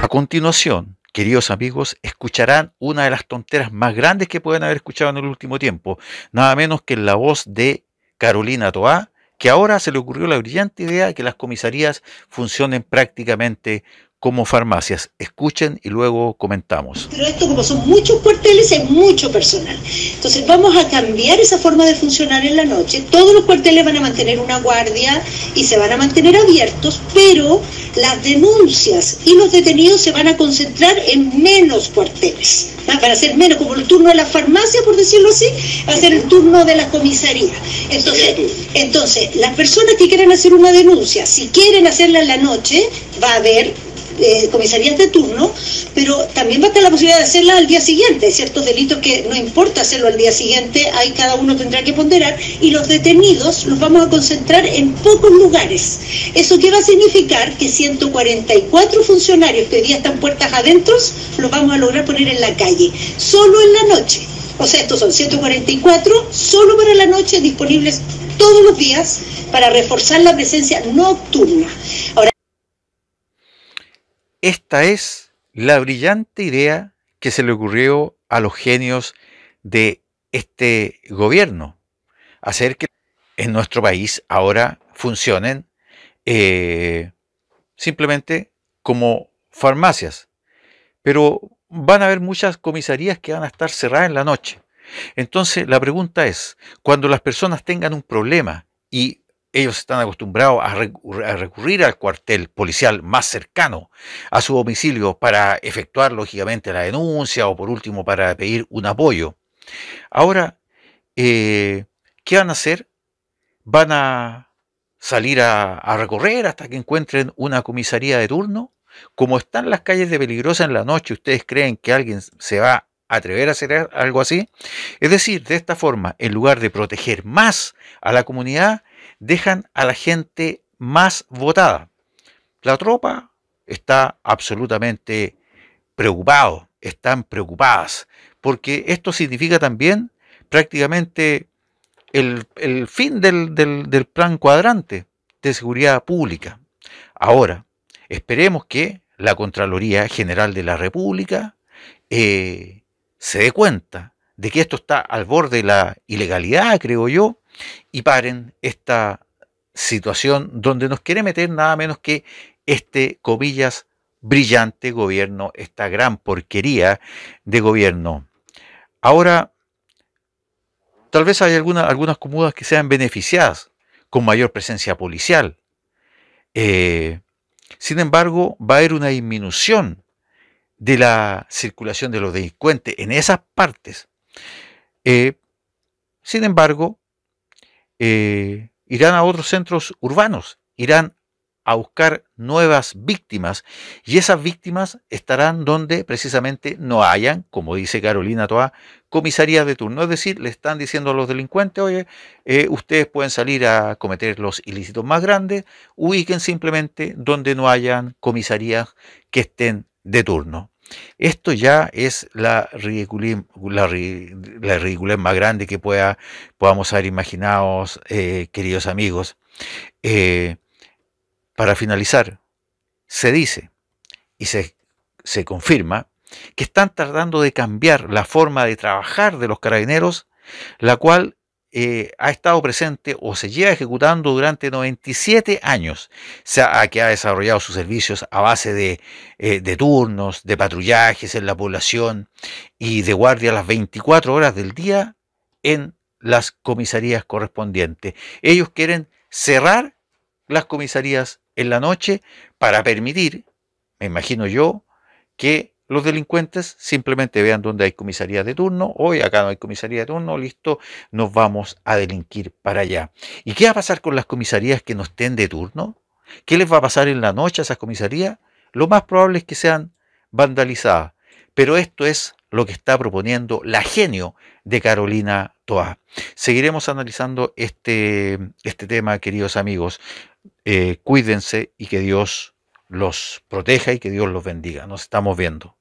A continuación, queridos amigos, escucharán una de las tonteras más grandes que pueden haber escuchado en el último tiempo, nada menos que la voz de Carolina Toá, que ahora se le ocurrió la brillante idea de que las comisarías funcionen prácticamente como farmacias. Escuchen y luego comentamos. Pero esto como son muchos cuarteles, es mucho personal. Entonces vamos a cambiar esa forma de funcionar en la noche. Todos los cuarteles van a mantener una guardia y se van a mantener abiertos, pero las denuncias y los detenidos se van a concentrar en menos cuarteles. Ah, para hacer menos, como el turno de la farmacia, por decirlo así, va a ser el turno de la comisaría. Entonces, entonces las personas que quieran hacer una denuncia, si quieren hacerla en la noche, va a haber eh, comisarías de turno, pero también va a estar la posibilidad de hacerla al día siguiente. Ciertos delitos que no importa hacerlo al día siguiente, ahí cada uno tendrá que ponderar. Y los detenidos los vamos a concentrar en pocos lugares. ¿Eso qué va a significar? Que 144 funcionarios que hoy día están puertas adentro, los vamos a lograr poner en la calle, solo en la noche. O sea, estos son 144 solo para la noche, disponibles todos los días para reforzar la presencia nocturna. Ahora, esta es la brillante idea que se le ocurrió a los genios de este gobierno, hacer que en nuestro país ahora funcionen eh, simplemente como farmacias. Pero van a haber muchas comisarías que van a estar cerradas en la noche. Entonces la pregunta es, cuando las personas tengan un problema y ellos están acostumbrados a recurrir al cuartel policial más cercano a su domicilio para efectuar lógicamente la denuncia o por último para pedir un apoyo. Ahora, eh, ¿qué van a hacer? Van a salir a, recorrer hasta que encuentren una comisaría de turno. Como están las calles de peligrosa en la noche, ustedes creen que alguien se va atrever a hacer algo así. Es decir, de esta forma, en lugar de proteger más a la comunidad, dejan a la gente más votada. La tropa está absolutamente preocupado, están preocupadas, porque esto significa también prácticamente el, fin del, plan cuadrante de seguridad pública. Ahora, esperemos que la Contraloría General de la República eh, se dé cuenta de que esto está al borde de la ilegalidad, creo yo, y paren esta situación donde nos quiere meter nada menos que este, comillas, brillante gobierno, esta gran porquería de gobierno. Ahora, tal vez hay algunas comunas que sean beneficiadas con mayor presencia policial. Eh, sin embargo, va a haber una disminución de la circulación de los delincuentes en esas partes. Eh, sin embargo, eh, irán a otros centros urbanos, irán a buscar nuevas víctimas y esas víctimas estarán donde precisamente no hayan, como dice Carolina Toa, comisarías de turno. Es decir, le están diciendo a los delincuentes, oye, eh, ustedes pueden salir a cometer los ilícitos más grandes, ubiquen simplemente donde no hayan comisarías que estén de turno. Esto ya es la ridiculez, la, más grande que pueda, podamos haber imaginado, eh, queridos amigos. Eh, para finalizar, se dice y se, se confirma que están tardando de cambiar la forma de trabajar de los carabineros, la cual eh, ha estado presente o se lleva ejecutando durante 97 años, o sea, que ha desarrollado sus servicios a base de, eh, de, turnos, de patrullajes en la población y de guardia las 24 horas del día en las comisarías correspondientes. Ellos quieren cerrar las comisarías en la noche para permitir, me imagino yo, que los delincuentes simplemente vean dónde hay comisaría de turno, hoy acá no hay comisaría de turno, listo, nos vamos a delinquir para allá. ¿Y qué va a pasar con las comisarías que no estén de turno? ¿Qué les va a pasar en la noche a esas comisarías? Lo más probable es que sean vandalizadas. Pero esto es lo que está proponiendo la genio de Carolina Toa. Seguiremos analizando este, este tema, queridos amigos. Eh, cuídense y que Dios los proteja y que Dios los bendiga. Nos estamos viendo.